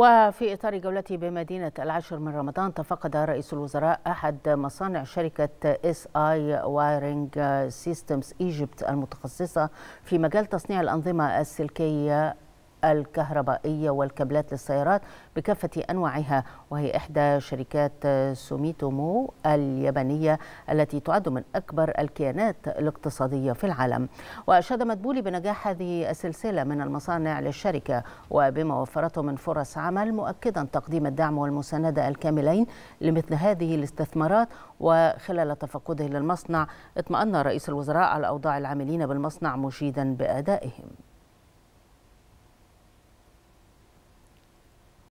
وفي إطار جولته بمدينة العاشر من رمضان تفقد رئيس الوزراء أحد مصانع شركة اس اي وايرنج سيستمز ايجيبت المتخصصة في مجال تصنيع الأنظمة السلكية الكهربائية والكابلات للسيارات بكافة أنواعها وهي إحدى شركات سوميتومو اليابانية التي تعد من أكبر الكيانات الاقتصادية في العالم وأشاد مدبولي بنجاح هذه السلسلة من المصانع للشركة وبما وفرته من فرص عمل مؤكدا تقديم الدعم والمساندة الكاملين لمثل هذه الاستثمارات وخلال تفقده للمصنع اطمأن رئيس الوزراء على أوضاع العاملين بالمصنع مشيدا بأدائهم